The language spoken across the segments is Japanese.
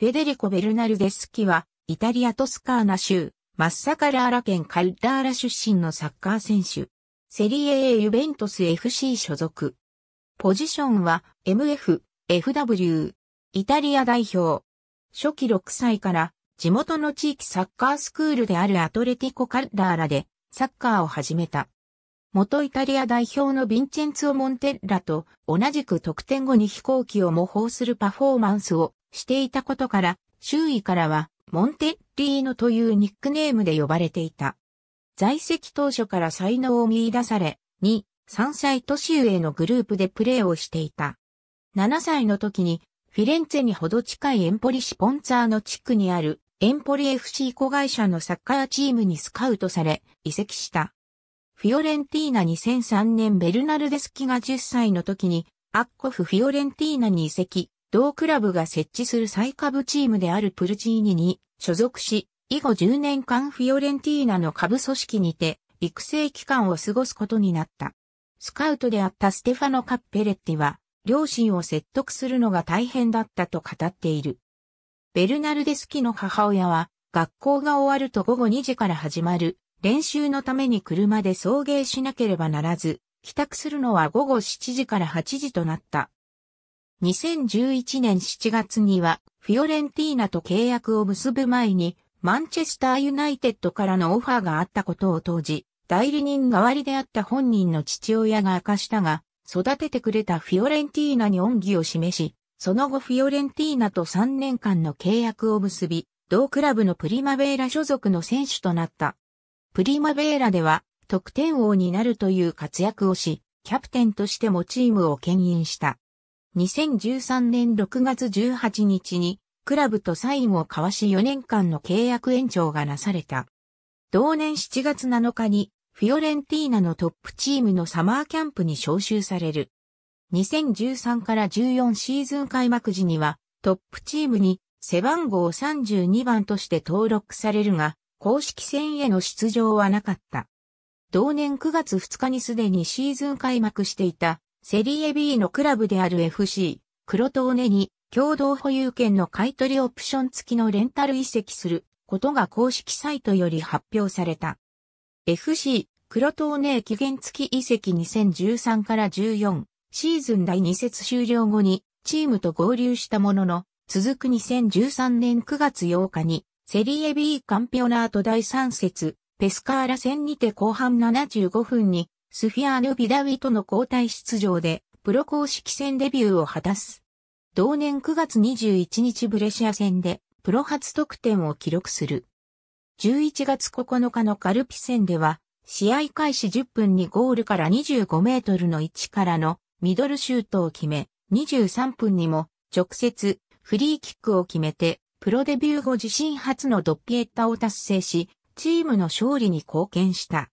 フェデリコ・ベルナルデスキは、イタリアトスカーナ州、マッサカラーラ県カルダーラ出身のサッカー選手。セリエ A ユベントス FC 所属。ポジションは MF、FW、イタリア代表。初期6歳から地元の地域サッカースクールであるアトレティコ・カルダーラでサッカーを始めた。元イタリア代表のヴィンチェンツオ・モンテッラと同じく得点後に飛行機を模倣するパフォーマンスをしていたことから、周囲からは、モンテッリーノというニックネームで呼ばれていた。在籍当初から才能を見出され、2、3歳年上のグループでプレーをしていた。7歳の時に、フィレンツェにほど近いエンポリシポンツァーの地区にある、エンポリ FC 子会社のサッカーチームにスカウトされ、移籍した。フィオレンティーナ2003年ベルナルデスキが10歳の時に、アッコフ・フィオレンティーナに移籍、同クラブが設置する最下部チームであるプルチーニに所属し、以後10年間フィオレンティーナの下部組織にて、育成期間を過ごすことになった。スカウトであったステファノ・カッペレッティは、両親を説得するのが大変だったと語っている。ベルナルデスキの母親は、学校が終わると午後2時から始まる練習のために車で送迎しなければならず、帰宅するのは午後7時から8時となった。2011年7月にはフィオレンティーナと契約を結ぶ前にマンチェスターユナイテッドからのオファーがあったことを当時、代理人代わりであった本人の父親が明かしたが、育ててくれたフィオレンティーナに恩義を示し、その後フィオレンティーナと3年間の契約を結び、同クラブのプリマベーラ所属の選手となった。プリマベーラでは得点王になるという活躍をし、キャプテンとしてもチームを牽引した。2013年6月18日に、クラブとサインを交わし4年間の契約延長がなされた。同年7月7日に、フィオレンティーナのトップチームのサマーキャンプに招集される。2013から14シーズン開幕時には、トップチームに背番号32番として登録されるが、公式戦への出場はなかった。同年9月2日にすでにシーズン開幕していたセリエ B のクラブである FC、黒トーネに共同保有権の買取オプション付きのレンタル移籍することが公式サイトより発表された。FC、黒トーネ期限付き移籍2013から14シーズン第2節終了後にチームと合流したものの、続く2013年9月8日にセリエ B カンピオナート第3節ペスカーラ戦にて後半75分にスフィアーヌ・ビダウィとの交代出場で、プロ公式戦デビューを果たす。同年9月21日ブレシア戦で、プロ初得点を記録する。11月9日のカルピ戦では、試合開始10分にゴールから25メートルの位置からのミドルシュートを決め、23分にも直接フリーキックを決めて、プロデビュー後自身初のドッピエッタを達成し、チームの勝利に貢献した。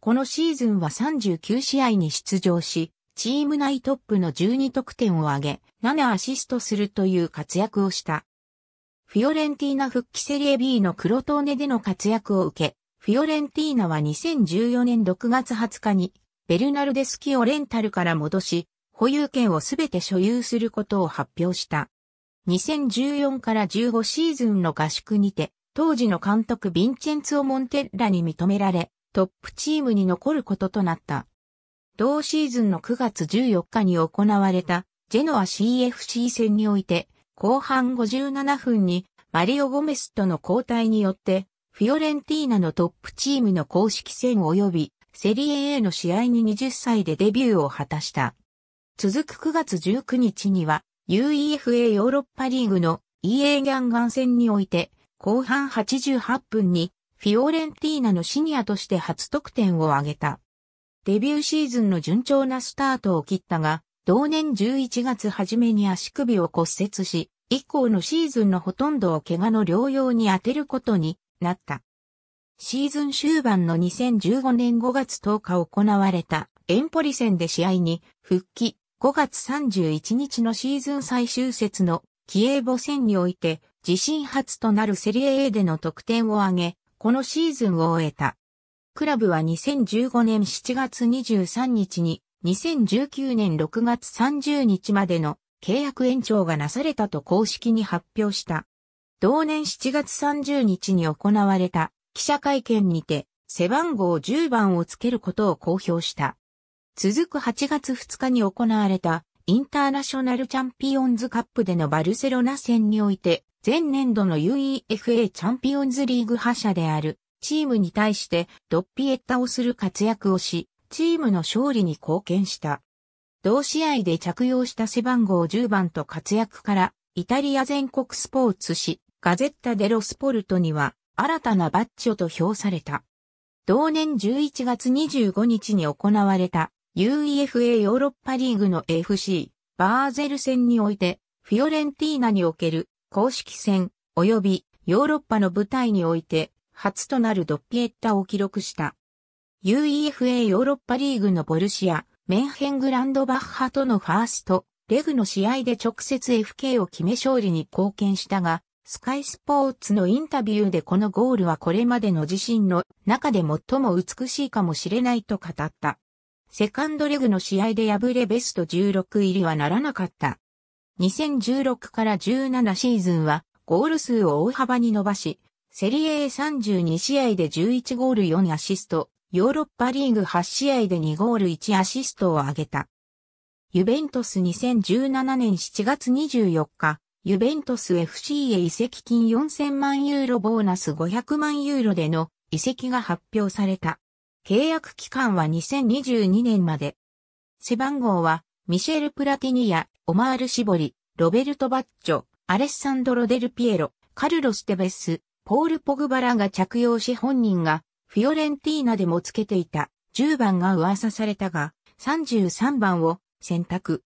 このシーズンは39試合に出場し、チーム内トップの12得点を挙げ、7アシストするという活躍をした。フィオレンティーナ復帰セリエ B のクロトーネでの活躍を受け、フィオレンティーナは2014年6月20日に、ベルナルデスキをレンタルから戻し、保有権をすべて所有することを発表した。2014から15シーズンの合宿にて、当時の監督ヴィンチェンツオ・モンテッラに認められ、トップチームに残ることとなった。同シーズンの9月14日に行われたジェノア CFC 戦において、後半57分にマリオ・ゴメスとの交代によって、フィオレンティーナのトップチームの公式戦及び、セリエ A の試合に20歳でデビューを果たした。続く9月19日には、UEFA ヨーロッパリーグの EA ギャンガン戦において、後半88分にフィオレンティーナのシニアとして初得点を挙げた。デビューシーズンの順調なスタートを切ったが、同年11月初めに足首を骨折し、以降のシーズンのほとんどを怪我の療養に充てることになった。シーズン終盤の2015年5月10日行われたエンポリ戦で試合に復帰5月31日のシーズン最終節のキエーボ戦において自身初となるセリエ A での得点を挙げこのシーズンを終えた。クラブは2015年7月23日に2019年6月30日までの契約延長がなされたと公式に発表した。同年7月30日に行われた記者会見にて背番号10番をつけることを公表した。続く8月2日に行われたインターナショナルチャンピオンズカップでのバルセロナ戦において前年度の UEFA チャンピオンズリーグ覇者であるチームに対してドッピエッタをする活躍をし、チームの勝利に貢献した。同試合で着用した背番号10番と活躍から、イタリア全国スポーツ誌、ガゼッタ・デロ・スポルトには、新たなバッチョと評された。同年11月25日に行われた UEFA ヨーロッパリーグの FC バーゼル戦において、フィオレンティーナにおける公式戦、及びヨーロッパの舞台において、初となるドッピエッタを記録した。UEFA ヨーロッパリーグのボルシア、メンヘングランドバッハとのファースト、レグの試合で直接 FK を決め勝利に貢献したが、スカイスポーツのインタビューでこのゴールはこれまでの自身の中で最も美しいかもしれないと語った。セカンドレグの試合で敗れベスト16入りはならなかった。2016から17シーズンはゴール数を大幅に伸ばし、セリエ A32 試合で11ゴール4アシスト、ヨーロッパリーグ8試合で2ゴール1アシストを挙げた。ユベントス2017年7月24日、ユベントス FC へ移籍金4000万ユーロボーナス500万ユーロでの移籍が発表された。契約期間は2022年まで。背番号はミシェル・プラティニア、オマール・シボリ、ロベルト・バッチョ、アレッサンドロ・デル・ピエロ、カルロス・テベス、ポール・ポグバラが着用し本人がフィオレンティーナでもつけていた10番が噂されたが33番を選択。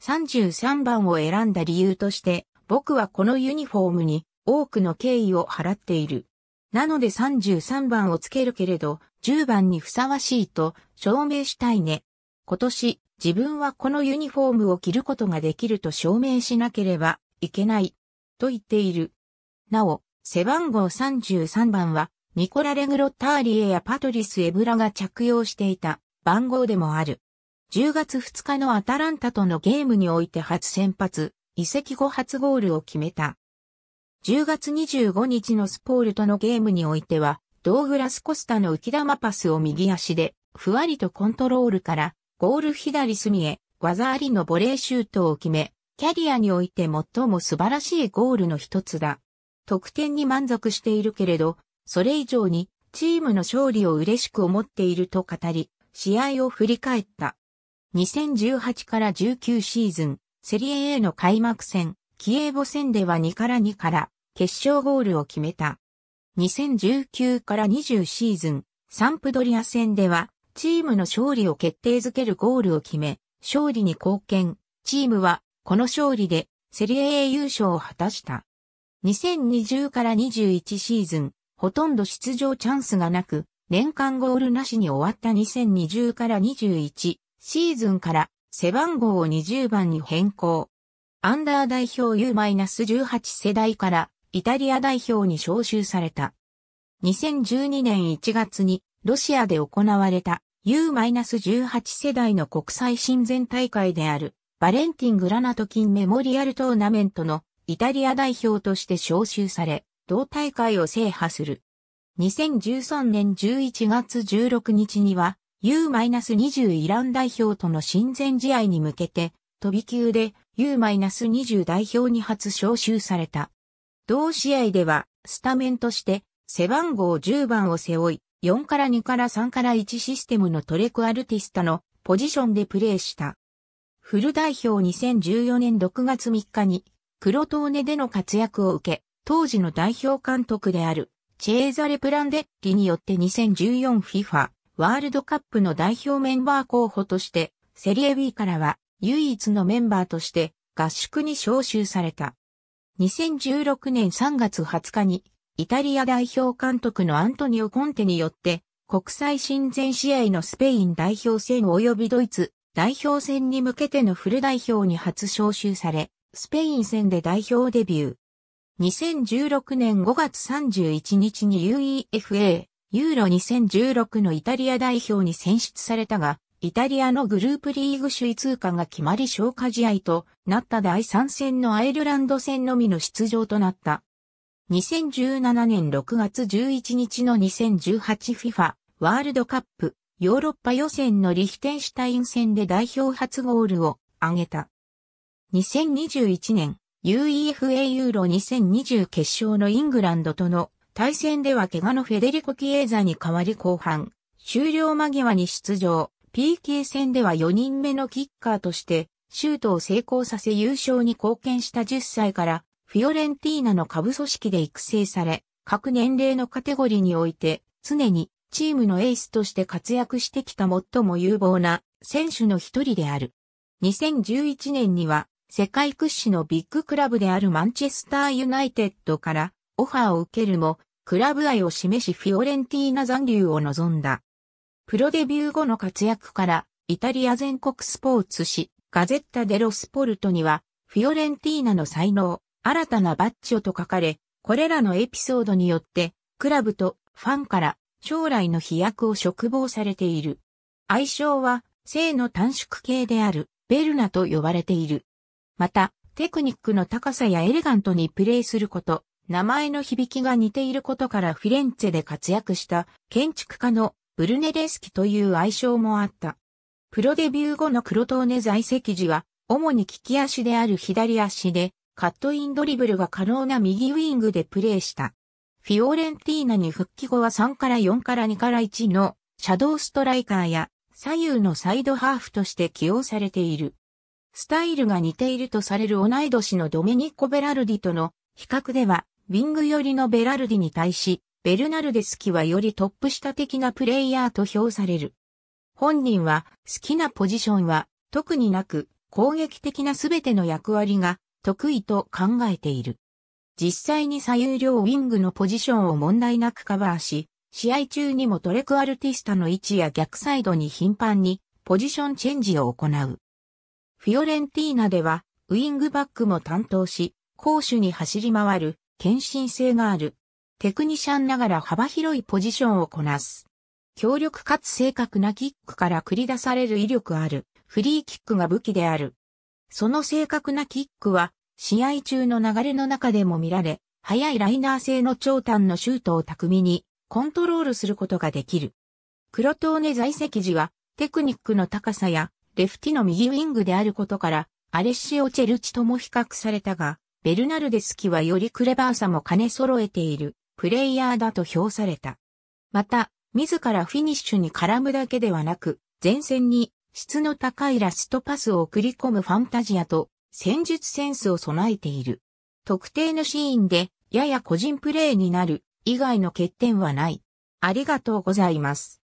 33番を選んだ理由として僕はこのユニフォームに多くの敬意を払っている。なので33番をつけるけれど10番にふさわしいと証明したいね。今年自分はこのユニフォームを着ることができると証明しなければいけない、と言っている。なお、背番号33番は、ニコラ・レグロッターリエやパトリス・エブラが着用していた番号でもある。10月2日のアタランタとのゲームにおいて初先発、移籍後初ゴールを決めた。10月25日のスポールとのゲームにおいては、ドーグラス・コスタの浮き玉パスを右足で、ふわりとコントロールからゴール左隅へ、技ありのボレーシュートを決め、キャリアにおいて最も素晴らしいゴールの一つだ。得点に満足しているけれど、それ以上にチームの勝利を嬉しく思っていると語り、試合を振り返った。2018から19シーズン、セリエ A の開幕戦、キエーボ戦では2から2から決勝ゴールを決めた。2019から20シーズン、サンプドリア戦ではチームの勝利を決定づけるゴールを決め、勝利に貢献。チームは、この勝利で、セリエ A 優勝を果たした。2020から21シーズン、ほとんど出場チャンスがなく、年間ゴールなしに終わった2020から21シーズンから背番号を20番に変更。アンダー代表 U-18 世代からイタリア代表に招集された。2012年1月にロシアで行われた U-18 世代の国際親善大会であるバレンティン・グラナトキンメモリアルトーナメントのイタリア代表として招集され、同大会を制覇する。2013年11月16日には U-20 イラン代表との親善試合に向けて、飛び級で U-20 代表に初招集された。同試合ではスタメンとして背番号10番を背負い、4から2から3から1システムのトレクアルティスタのポジションでプレーした。フル代表2014年6月3日に、黒トーネでの活躍を受け、当時の代表監督である、チェーザレ・プランデッリによって 2014FIFA ワールドカップの代表メンバー候補として、セリエ B からは唯一のメンバーとして合宿に招集された。2016年3月20日にイタリア代表監督のアントニオ・コンテによって、国際親善試合のスペイン代表戦及びドイツ代表戦に向けてのフル代表に初招集され、スペイン戦で代表デビュー。2016年5月31日に UEFA、ユーロ2016のイタリア代表に選出されたが、イタリアのグループリーグ首位通過が決まり消化試合となった第3戦のアイルランド戦のみの出場となった。2017年6月11日の 2018FIFA ワールドカップヨーロッパ予選のリヒテンシュタイン戦で代表初ゴールを挙げた。2021年 UEFA ユーロ2020決勝のイングランドとの対戦では怪我のフェデリコ・キエーザに代わり後半、終了間際に出場、PK 戦では4人目のキッカーとしてシュートを成功させ優勝に貢献した10歳からフィオレンティーナの下部組織で育成され、各年齢のカテゴリーにおいて、常にチームのエースとして活躍してきた最も有望な選手の一人である。2011年には、世界屈指のビッグクラブであるマンチェスターユナイテッドからオファーを受けるも、クラブ愛を示しフィオレンティーナ残留を望んだ。プロデビュー後の活躍から、イタリア全国スポーツ紙、ガゼッタ・デロ・スポルトには、フィオレンティーナの才能、新たなバッチョと書かれ、これらのエピソードによって、クラブとファンから将来の飛躍を嘱望されている。愛称は、性の短縮系である、ベルナと呼ばれている。また、テクニックの高さやエレガントにプレイすること、名前の響きが似ていることからフィレンツェで活躍した建築家のブルネレスキという愛称もあった。プロデビュー後のクロトーネ在籍時は、主に利き足である左足で、カットインドリブルが可能な右ウィングでプレーした。フィオレンティーナに復帰後は3から4から2から1のシャドーストライカーや左右のサイドハーフとして起用されている。スタイルが似ているとされる同い年のドメニッコ・ベラルディとの比較では、ウィング寄りのベラルディに対し、ベルナルデスキはよりトップ下的なプレイヤーと評される。本人は好きなポジションは特になく攻撃的な全ての役割が得意と考えている。実際に左右両ウィングのポジションを問題なくカバーし、試合中にもトレクアルティスタの位置や逆サイドに頻繁にポジションチェンジを行う。フィオレンティーナではウィングバックも担当し、攻守に走り回る、献身性がある。テクニシャンながら幅広いポジションをこなす。強力かつ正確なキックから繰り出される威力ある、フリーキックが武器である。その正確なキックは、試合中の流れの中でも見られ、速いライナー性の長短のシュートを巧みにコントロールすることができる。黒トーネ在籍時は、テクニックの高さや、レフティの右ウィングであることから、アレッシオ・チェルチとも比較されたが、ベルナルデスキはよりクレバーさも兼ね揃えている、プレイヤーだと評された。また、自らフィニッシュに絡むだけではなく、前線に質の高いラストパスを送り込むファンタジアと戦術センスを備えている。特定のシーンでやや個人プレーになる以外の欠点はない。ありがとうございます。